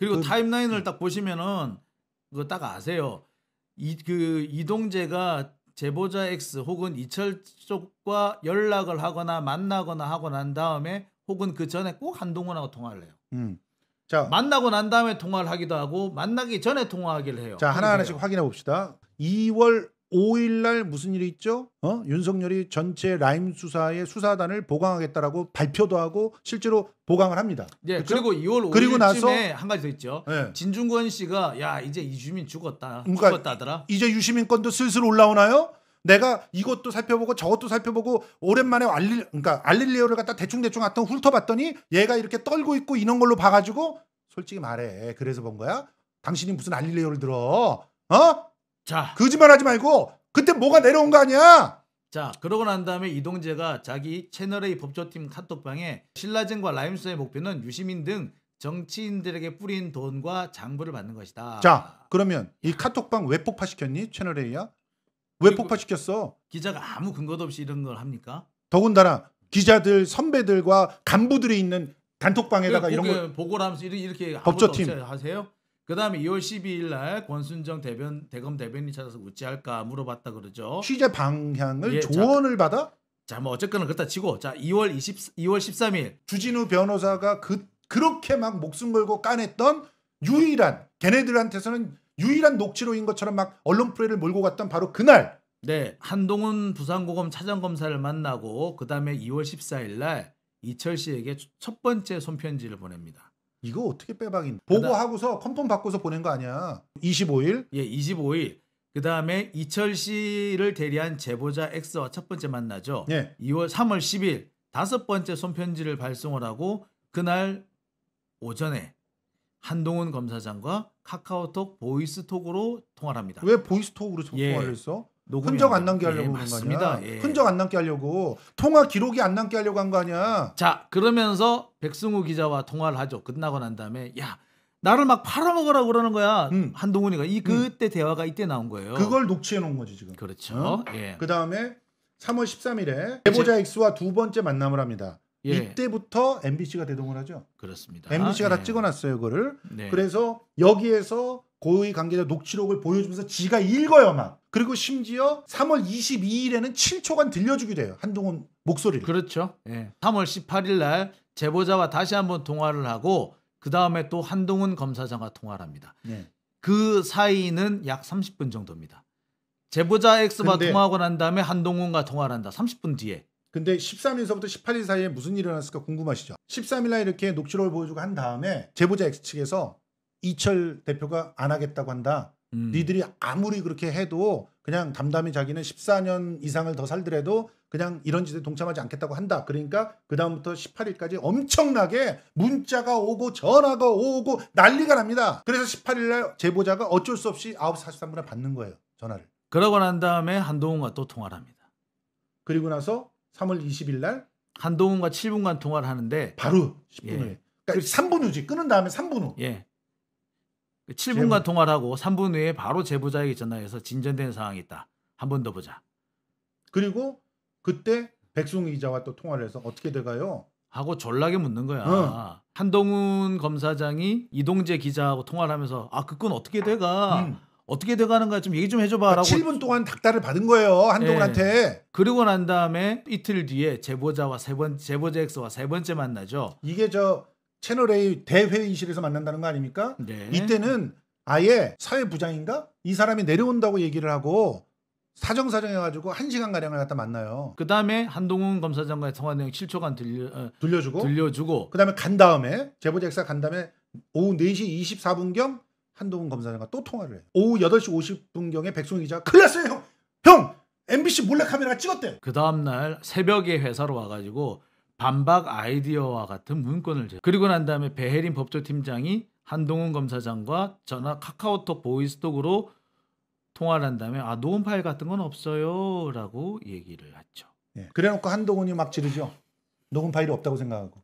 그리고 그, 타임라인을 음. 딱 보시면은 그거 딱 아세요. 이 그 이동재가 제보자 X 혹은 이철 쪽과 연락을 하거나 만나거나 하고 난 다음에 혹은 그 전에 꼭 한동훈하고 통화를 해요. 음. 자 만나고 난 다음에 통화를 하기도 하고 만나기 전에 통화하기를 해요. 자 하나 하나씩 확인해 봅시다. 2월 5일날 무슨 일이 있죠? 어? 윤석열이 전체 라임 수사의 수사단을 보강하겠다라고 발표도 하고 실제로 보강을 합니다. 예, 그렇죠? 그리고 2월 5일쯤에 그리고 나서, 한 가지 더 있죠. 예. 진중권 씨가 야 이제 이주민 죽었다, 그러니까 죽었다더라. 이제 유시민 건도 슬슬 올라오나요? 내가 이것도 살펴보고 저것도 살펴보고 오랜만에 알릴 그러니까 알릴레오를 갖다 대충 대충 하여 훑어봤더니 얘가 이렇게 떨고 있고 이런 걸로 봐가지고 솔직히 말해 그래서 본 거야. 당신이 무슨 알릴레오를 들어? 어? 자. 거짓말하지 말고 그때 뭐가 내려온 거 아니야? 자, 그러고 난 다음에 이동재가 자기 채널A 법조팀 카톡방에 신라젠과 라임스의 목표는 유시민 등 정치인들에게 뿌린 돈과 장부를 받는 것이다. 자, 그러면 이 카톡방 왜 폭파시켰니? 채널A야? 왜 폭파시켰어? 기자가 아무 근거도 없이 이런 걸 합니까? 더군다나 기자들, 선배들과 간부들이 있는 단톡방에다가 이런 걸 보고를 하면서 이렇게 법조팀 하세요? 그 다음에 2월 12일 날 권순정 대변, 대검 대변인 찾아서 우찌할까 물어봤다 그러죠. 취재 방향을 예, 조언을 자, 받아? 자, 뭐 어쨌거나 그렇다 치고 자 2월 20 2월 13일 주진우 변호사가 그 그렇게 막 목숨 걸고 까냈던 유일한 걔네들한테서는 유일한 녹취록인 것처럼 막 언론 프레를 몰고 갔던 바로 그날. 네, 한동훈 부산고검 차장검사를 만나고 그 다음에 2월 14일 날 이철 씨에게 첫 번째 손편지를 보냅니다. 이거 어떻게 빼박인? 보고하고서 컨펌 받고서 보낸 거 아니야? 25일? 예, 25일. 그 다음에 이철 씨를 대리한 제보자 X와 첫 번째 만나죠. 예. 2월 3월 10일 다섯 번째 손편지를 발송을 하고 그날 오전에 한동훈 검사장과 카카오톡 보이스톡으로 통화를 합니다. 왜 보이스톡으로 예. 통화를 했어? 흔적 안 남게 하려고 예, 그런 맞거 아니야? 예. 흔적 안 남게 하려고 통화 기록이 안 남게 하려고 한 거 아니야? 자 그러면서 백승우 기자와 통화를 하죠. 끝나고 난 다음에 야 나를 막 팔아먹으라고 그러는 거야 음. 한동훈이가 이 음. 그때 음. 대화가 이때 나온 거예요. 그걸 녹취해 놓은 거지 지금. 그렇죠. 어? 예. 그 다음에 3월 13일에 제보자 X와 두 번째 만남을 합니다. 예. 이때부터 MBC가 대동을 하죠. 그렇습니다. MBC가 예. 다 찍어놨어요, 그거를. 네. 그래서 여기에서 고위 관계자 녹취록을 보여주면서 지가 읽어요만. 그리고 심지어 3월 22일에는 7초간 들려주기도 해요. 한동훈 목소리를. 그렇죠. 예. 3월 18일 날 제보자와 다시 한번 통화를 하고 그 다음에 또 한동훈 검사장과 통화를 합니다. 예. 그 사이는 약 30분 정도입니다. 제보자 X와 근 통화하고 난 다음에 한동훈과 통화를 한다. 30분 뒤에. 근데 13일서부터 18일 사이에 무슨 일이 일어났을까 궁금하시죠? 13일 날 이렇게 녹취록을 보여주고 한 다음에 제보자 X 측에서 이철 대표가 안 하겠다고 한다. 음. 니들이 아무리 그렇게 해도 그냥 담담히 자기는 14년 이상을 더 살더라도 그냥 이런 짓에 동참하지 않겠다고 한다. 그러니까 그다음부터 18일까지 엄청나게 문자가 오고 전화가 오고 난리가 납니다. 그래서 18일 날 제보자가 어쩔 수 없이 9시 43분에 받는 거예요. 전화를. 그러고 난 다음에 한동훈과 또 통화를 합니다. 그리고 나서 3월 20일 날 한동훈과 7분간 통화를 하는데 바로 10분 예. 후에. 그러니까 3분 후지 끊은 다음에 3분 후. 예. 7분간 통화를 하고 3분 후에 바로 제보자에게 전화해서 진전된 상황이 있다. 한 번 더 보자. 그리고 그때 백승우 기자와 또 통화를 해서 어떻게 돼가요? 하고 졸라게 묻는 거야. 어. 한동훈 검사장이 이동재 기자하고 통화를 하면서 아그건 어떻게 돼가? 음. 어떻게 돼가는 가좀 얘기 좀 해줘봐라고. 그러니까 7분 동안 닥달을 받은 거예요 한동훈한테. 네. 그리고 난 다음에 이틀 뒤에 제보자와 세번 제보자 X와 세 번째 만나죠. 이게 저 채널 A 대회의실에서 만난다는 거 아닙니까? 네. 이때는 아예 사회부장인가 이 사람이 내려온다고 얘기를 하고 사정사정 해가지고 한 시간 가량을 갖다 만나요. 그 다음에 한동훈 검사장과의 통화 내용 7초간 들려 어, 들려주고 들려주고 그 다음에 간 다음에 제보자 사간 다음에 오후 4시 24분경 한동훈 검사장과 또 통화를 해 오후 8시 50분경에 백송희 기자 큰일 났어요 형! 형! MBC 몰래카메라 찍었대. 그 다음날 새벽에 회사로 와가지고 반박 아이디어와 같은 문건을 제공. 그리고 난 다음에 배혜린 법조팀장이 한동훈 검사장과 전화 카카오톡 보이스톡으로 통화를 한 다음에 아 녹음 파일 같은 건 없어요라고 얘기를 했죠. 예. 그래놓고 한동훈이 막 지르죠. 녹음 파일이 없다고 생각하고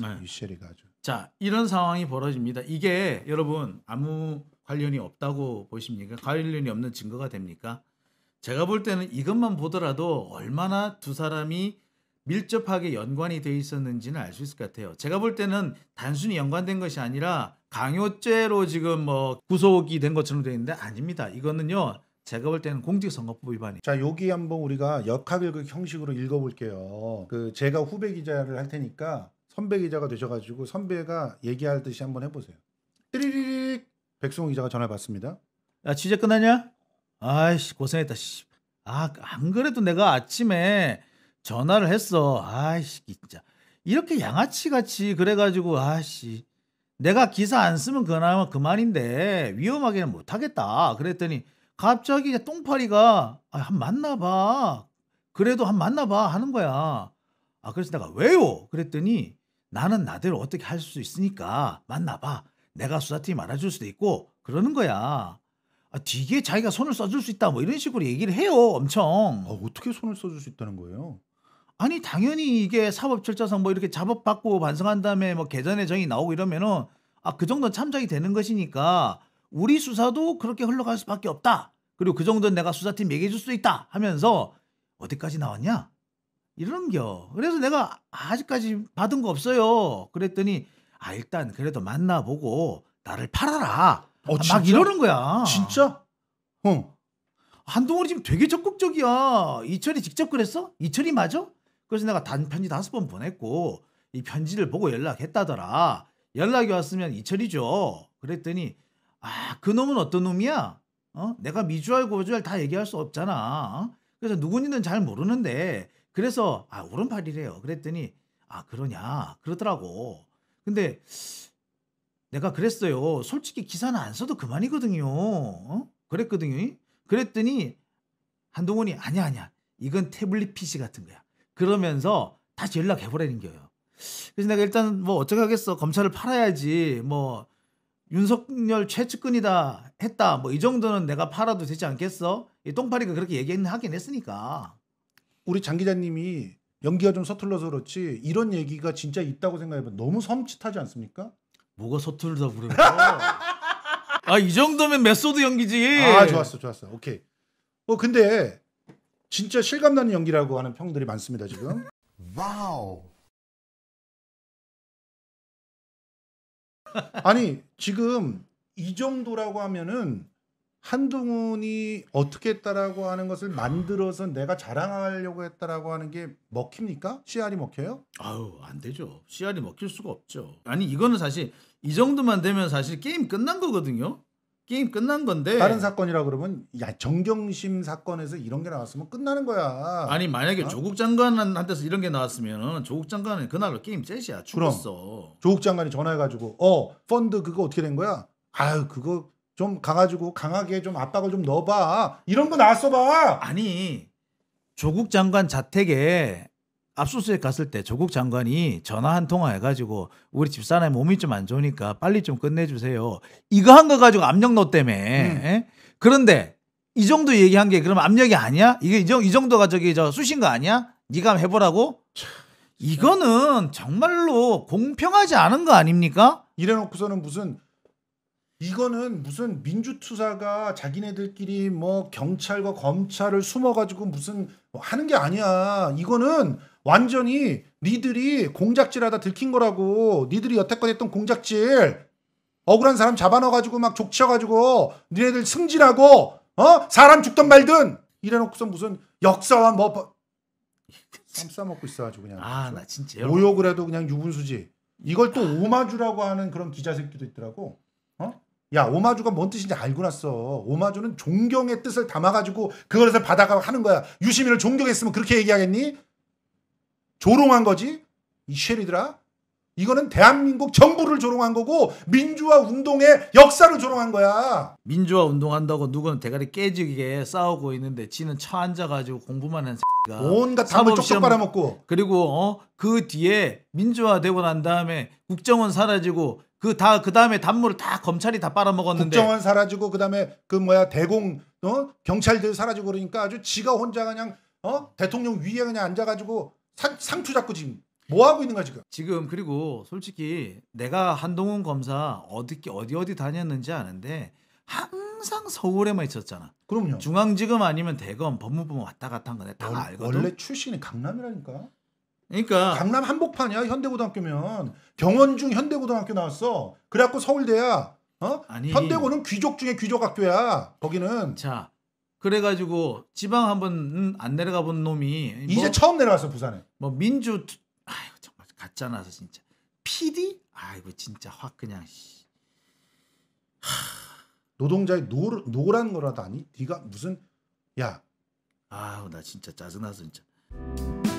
네. 유시엘이가 아주. 자 이런 상황이 벌어집니다. 이게 여러분 아무 관련이 없다고 보십니까? 관련이 없는 증거가 됩니까? 제가 볼 때는 이것만 보더라도 얼마나 두 사람이 밀접하게 연관이 돼 있었는지는 알 수 있을 것 같아요. 제가 볼 때는 단순히 연관된 것이 아니라 강요죄로 지금 뭐 구속이 된 것처럼 돼 있는데 아닙니다. 이거는요. 제가 볼 때는 공직선거법 위반이. 자 여기 한번 우리가 역학일극 형식으로 읽어볼게요. 그 제가 후배 기자를 할 테니까 선배 기자가 되셔가지고 선배가 얘기할 듯이 한번 해보세요. 띠리릭 백승호 기자가 전화 받습니다. 야 취재 끝나냐? 아이씨 고생했다. 씨. 아안 그래도 내가 아침에 전화를 했어. 아이씨, 진짜. 이렇게 양아치같이 그래가지고, 아씨 내가 기사 안 쓰면 그나마 그만인데, 위험하게는 못하겠다. 그랬더니, 갑자기 똥파리가, 아, 한 만나봐. 그래도 한 만나봐. 하는 거야. 아, 그래서 내가 왜요? 그랬더니, 나는 나대로 어떻게 할 수 있으니까 만나봐. 내가 수사팀 알아줄 수도 있고, 그러는 거야. 아, 뒤에 자기가 손을 써줄 수 있다 뭐 이런 식으로 얘기를 해요 엄청 아, 어떻게 손을 써줄 수 있다는 거예요? 아니 당연히 이게 사법 절차상 뭐 이렇게 자법 받고 반성한 다음에 뭐 개전의 정이 나오고 이러면은 아 그 정도 는 참작이 되는 것이니까 우리 수사도 그렇게 흘러갈 수밖에 없다. 그리고 그 정도는 내가 수사팀 얘기해 줄수 있다 하면서 어디까지 나왔냐? 이런겨. 그래서 내가 아직까지 받은 거 없어요. 그랬더니 아 일단 그래도 만나보고 나를 팔아라. 어, 아, 막 이러는 거야. 진짜? 어. 한동훈이 지금 되게 적극적이야. 이철이 직접 그랬어? 이철이 맞아? 그래서 내가 단 편지 다섯 번 보냈고 이 편지를 보고 연락했다더라. 연락이 왔으면 이철이죠. 그랬더니 아, 그 놈은 어떤 놈이야? 어? 내가 미주알 고주알 다 얘기할 수 없잖아. 어? 그래서 누군지는 잘 모르는데 그래서 아, 오른팔이래요. 그랬더니 아, 그러냐? 그러더라고. 근데 내가 그랬어요. 솔직히 기사는 안 써도 그만이거든요. 어? 그랬거든요. 그랬더니 한동훈이 아니야, 아니야. 이건 태블릿 PC 같은 거야. 그러면서 다시 연락해보라는 거예요. 그래서 내가 일단 뭐 어쩌겠어 검찰을 팔아야지 뭐 윤석열 최측근이다 했다 뭐 이 정도는 내가 팔아도 되지 않겠어 이 똥파리가 그렇게 얘기는 하긴 했으니까 우리 장 기자님이 연기가 좀 서툴러서 그렇지 이런 얘기가 진짜 있다고 생각해보면 너무 섬찟하지 않습니까? 뭐가 서툴다 그래요? 아이 정도면 메소드 연기지. 아 좋았어 좋았어 오케이. 어 근데 진짜 실감나는 연기라고 하는 평들이 많습니다 지금. 와우. 아니 지금 이 정도라고 하면은 한동훈이 어떻게 했다라고 하는 것을 만들어서 내가 자랑하려고 했다라고 하는 게 먹힙니까? CR이 먹혀요? 아유 안 되죠. CR이 먹힐 수가 없죠. 아니 이거는 사실 이 정도만 되면 사실 게임 끝난 거거든요. 게임 끝난 건데 다른 사건이라 그러면 야 정경심 사건에서 이런 게 나왔으면 끝나는 거야. 아니 만약에 어? 조국 장관한테서 이런 게 나왔으면 조국 장관은 그날로 게임 째시야 죽었어. 조국 장관이 전화해가지고 어 펀드 그거 어떻게 된 거야? 아유 그거 좀 가가지고 강하게 좀 압박을 좀 넣어봐 이런 거 나왔어봐. 아니 조국 장관 자택에 압수수색 갔을 때 조국 장관이 전화 한 통화 해가지고 우리 집사람이 몸이 좀 안 좋으니까 빨리 좀 끝내주세요. 이거 한 거 가지고 압력노 때문에. 음. 예? 그런데 이 정도 얘기한 게 그럼 압력이 아니야? 이게 이, 정, 이 정도가 저기 저 수신 거 아니야? 네가 해보라고? 이거는 정말로 공평하지 않은 거 아닙니까? 이래놓고서는 무슨 이거는 무슨 민주투사가 자기네들끼리 뭐 경찰과 검찰을 숨어가지고 무슨 뭐 하는 게 아니야. 이거는 완전히 니들이 공작질하다 들킨 거라고 니들이 여태껏 했던 공작질 억울한 사람 잡아넣어가지고 막 족쳐가지고 니네들 승진하고 어 사람 죽던 말든 이래놓고서 무슨 역사와 뭐쌈 뭐. 싸먹고 있어가지고 그냥 아나 진짜 모욕을 해도 그냥 유분수지 이걸 또 오마주라고 하는 그런 기자 새끼도 있더라고 어? 야 오마주가 뭔 뜻인지 알고 났어 오마주는 존경의 뜻을 담아가지고 그것을 받아가 하는 거야 유시민을 존경했으면 그렇게 얘기하겠니 조롱한 거지. 이 쉐리들아. 이거는 대한민국 정부를 조롱한 거고 민주화 운동의 역사를 조롱한 거야. 민주화 운동한다고 누구는 대가리 깨지게 싸우고 있는데 지는 차 앉아가지고 공부만 한 새끼가 온갖 담을 쪽쪽 빨아먹고 그리고 어? 그 뒤에 민주화 되고 난 다음에 국정원 사라지고 그다그 그 다음에 단물을 다 검찰이 다 빨아먹었는데 국정원 사라지고 그 다음에 그 뭐야 대공 어 경찰들 사라지고 그러니까 아주 지가 혼자 그냥 어 대통령 위에 그냥 앉아가지고 상, 상투 잡고 지금 뭐 하고 있는 거야 지금? 지금 그리고 솔직히 내가 한동훈 검사 어디 어디 어디 다녔는지 아는데 항상 서울에만 있었잖아. 그럼요. 중앙지검 아니면 대검 법무부 왔다 갔다 한 거네. 다 원, 알거든. 원래 출신이 강남이라니까. 그러니까 강남 한복판이야 현대고등학교면 병원중 현대고등학교 나왔어. 그래갖고 서울대야. 어? 아니 현대고는 귀족 중에 귀족 학교야. 거기는 자 그래가지고 지방 한번 안 내려가 본 놈이 뭐 이제 처음 내려왔어 부산에. 뭐 민주 아이고 정말 가짜나서 진짜 PD 아이고 진짜 확 그냥 씨. 하... 노동자의 노 노란 거라도아니 네가 무슨 야 아우 나 진짜 짜증나서 진짜.